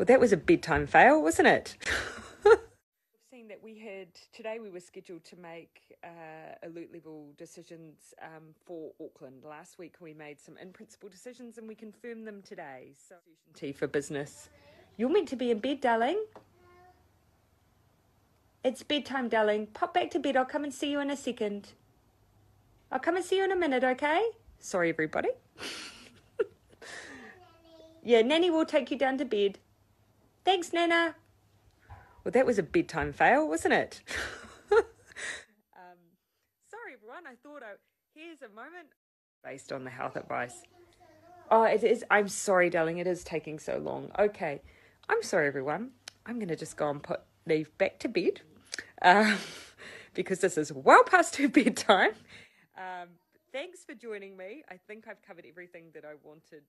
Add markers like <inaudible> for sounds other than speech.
Well, that was a bedtime fail, wasn't it? <laughs> that we had today we were scheduled to make uh, alert level decisions um, for Auckland. Last week we made some in principle decisions and we confirmed them today. So certainty for business. You're meant to be in bed, darling. It's bedtime, darling. Pop back to bed. I'll come and see you in a second. I'll come and see you in a minute, okay? Sorry, everybody. <laughs> yeah, Nanny will take you down to bed. Thanks, Nana. Well, that was a bedtime fail, wasn't it? <laughs> um, sorry, everyone. I thought I, here's a moment based on the health advice. Oh, it is. I'm sorry, darling. It is taking so long. Okay. I'm sorry, everyone. I'm going to just go and put leave back to bed um, <laughs> because this is well past her <laughs> bedtime. Um, thanks for joining me. I think I've covered everything that I wanted.